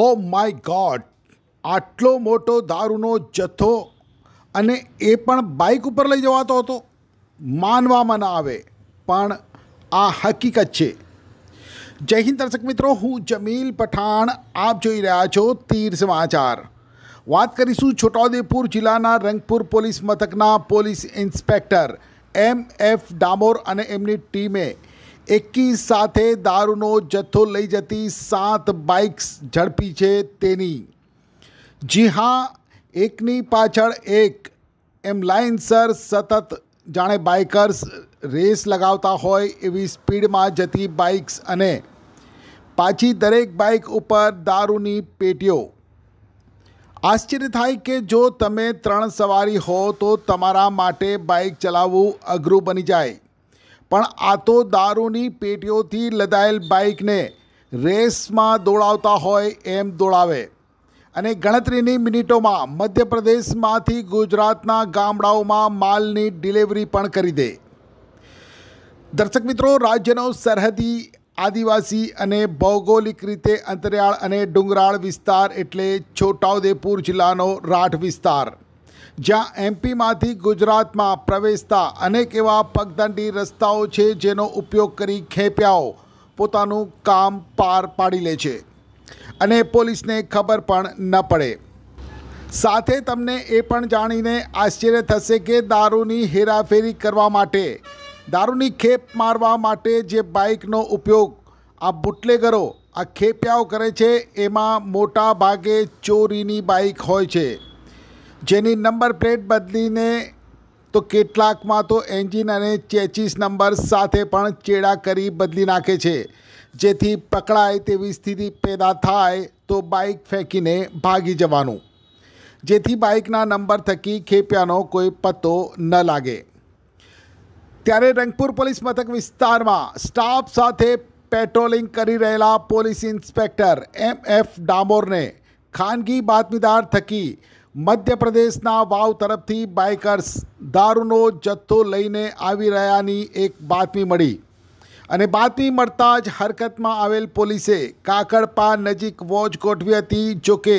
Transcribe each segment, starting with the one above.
oh my God આટલો મોટો દારૂનો જથ્થો અને એ પણ બાઇક ઉપર લઈ જવાતો હતો માનવામાં ના આવે પણ આ હકીકત છે જય હિન્દ દર્શક મિત્રો હું જમીલ પઠાણ આપ જોઈ રહ્યા છો તીર સમાચાર વાત કરીશું છોટાઉદેપુર જિલ્લાના રંગપુર પોલીસ મથકના police inspector M F Damor અને એમની ટીમે એકી સાથે દારૂનો જથ્થો લઈ જતી સાત બાઇક્સ ઝડપી છે તેની જી હા એકની પાછળ એક એમ લાઇનસર સતત જાણે બાઇકર્સ રેસ લગાવતા હોય એવી સ્પીડમાં જતી બાઇક્સ અને પાછી દરેક બાઇક ઉપર દારૂની પેટીઓ આશ્ચર્ય થાય કે જો તમે ત્રણ સવારી હો તો તમારા માટે બાઇક ચલાવવું અઘરું બની જાય પણ આ તો દારૂની પેટીઓથી લદાયેલ બાઇકને રેસમાં દોડાવતા હોય એમ દોડાવે અને ગણતરીની મિનિટોમાં મધ્યપ્રદેશમાંથી ગુજરાતના ગામડાઓમાં માલની ડિલિવરી પણ કરી દે દર્શક મિત્રો રાજ્યનો સરહદી આદિવાસી અને ભૌગોલિક રીતે અંતરિયાળ અને ડુંગરાળ વિસ્તાર એટલે છોટાઉદેપુર જિલ્લાનો રાઠ વિસ્તાર જ્યાં એમપીમાંથી ગુજરાતમાં પ્રવેશતા અનેક એવા પગદંડી રસ્તાઓ છે જેનો ઉપયોગ કરી ખેપિયાઓ પોતાનું કામ પાર પાડી લે છે અને પોલીસને ખબર પણ ન પડે સાથે તમને એ પણ જાણીને આશ્ચર્ય થશે કે દારૂની હેરાફેરી કરવા માટે દારૂની ખેપ મારવા માટે જે બાઇકનો ઉપયોગ આ બુટલેગરો આ ખેપિયાઓ કરે છે એમાં મોટા ભાગે ચોરીની બાઇક હોય છે જેની નંબર પ્લેટ બદલીને તો કેટલાકમાં તો એન્જિન અને ચેચિસ નંબર સાથે પણ ચેડા કરી બદલી નાખે છે જેથી પકડાય તેવી સ્થિતિ પેદા થાય તો બાઇક ફેંકીને ભાગી જવાનું જેથી બાઇકના નંબર થકી ખેપ્યાનો કોઈ પત્તો ન લાગે ત્યારે રંગપુર પોલીસ મથક વિસ્તારમાં સ્ટાફ સાથે પેટ્રોલિંગ કરી રહેલા પોલીસ ઇન્સ્પેક્ટર એમ એફ ડામોરને ખાનગી બાતમીદાર થકી મધ્યપ્રદેશના વાવ તરફથી બાઇકર્સ દારૂનો જથ્થો લઈને આવી રહ્યાની એક બાતમી મળી અને બાતમી મળતા જ હરકતમાં આવેલ પોલીસે કાકડપા નજીક વોચ ગોઠવી હતી જો કે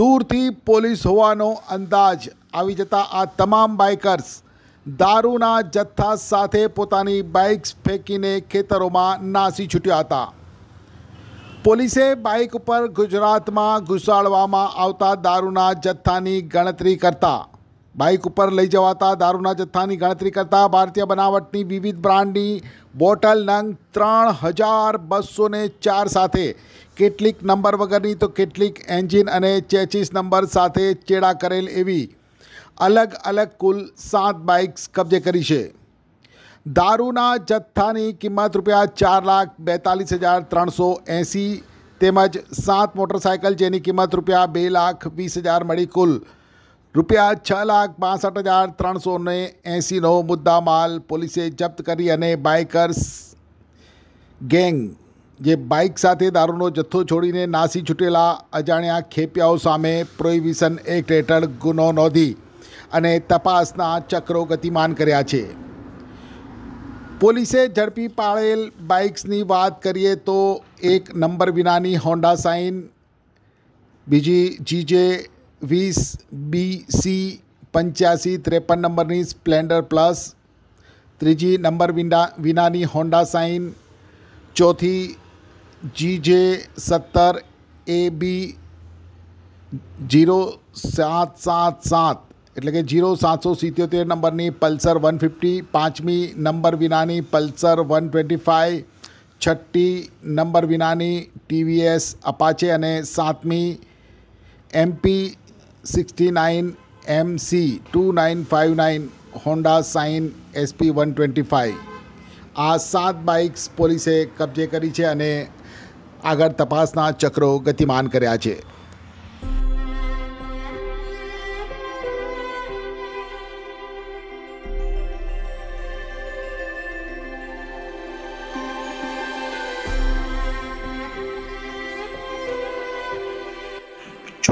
દૂરથી પોલીસ હોવાનો અંદાજ આવી જતા આ તમામ બાઇકર્સ દારૂના જથ્થા સાથે પોતાની બાઇક્સ ફેંકીને ખેતરોમાં નાસી છૂટ્યા હતા પોલીસે બાઇક ઉપર ગુજરાતમાં ઘુસાડવામાં આવતા દારૂના જથ્થાની ગણતરી કરતા બાઇક ઉપર લઈ જવાતા દારૂના જથ્થાની ગણતરી કરતા ભારતીય બનાવટની વિવિધ બ્રાન્ડની બોટલ નંગ ત્રણ હજાર બસો ચાર સાથે કેટલીક નંબર વગરની તો કેટલીક એન્જિન અને ચેચીસ નંબર સાથે ચેડા કરેલ એવી અલગ અલગ કુલ સાત બાઇક્સ કબજે કરી છે દારૂના જથ્થાની કિંમત રૂપિયા ચાર લાખ બેતાલીસ હજાર ત્રણસો એંસી તેમજ સાત મોટરસાઇકલ જેની કિંમત રૂપિયા બે લાખ વીસ હજાર મળી કુલ રૂપિયા છ લાખ બાસઠ હજાર ત્રણસો ને એંસીનો મુદ્દામાલ પોલીસે જપ્ત કરી અને બાઇકર્સ ગેંગ જે બાઇક સાથે દારૂનો જથ્થો છોડીને નાસી છૂટેલા અજાણ્યા ખેપિયાઓ સામે પ્રોહિબિશન એક્ટ હેઠળ ગુનો નોંધી અને તપાસના ચક્રો ગતિમાન કર્યા છે પોલીસે ઝડપી પાડેલ બાઇક્સની વાત કરીએ તો એક નંબર વિનાની હોન્ડા સાઇન બીજી જીજે વીસ બી સી પંચ્યાસી ત્રેપન નંબરની સ્પ્લેન્ડર પ્લસ ત્રીજી નંબર વિના વિનાની હોન્ડા સાઇન ચોથી જીજે સત્તર એ બી જીરો સાત સાત સાત એટલે કે જીરો સાતસો સિત્યોતેર નંબરની પલ્સર વન ફિફ્ટી પાંચમી નંબર વિનાની પલ્સર વન ટ્વેન્ટી ફાઇવ છઠ્ઠી નંબર વિનાની ટીવીએસ અપાચે અને સાતમી MP sixty nine MC two nine five nine Honda Shine SP one twenty five આ સાત બાઇક્સ પોલીસે કબજે કરી છે અને આગળ તપાસના ચક્રો ગતિમાન કર્યા છે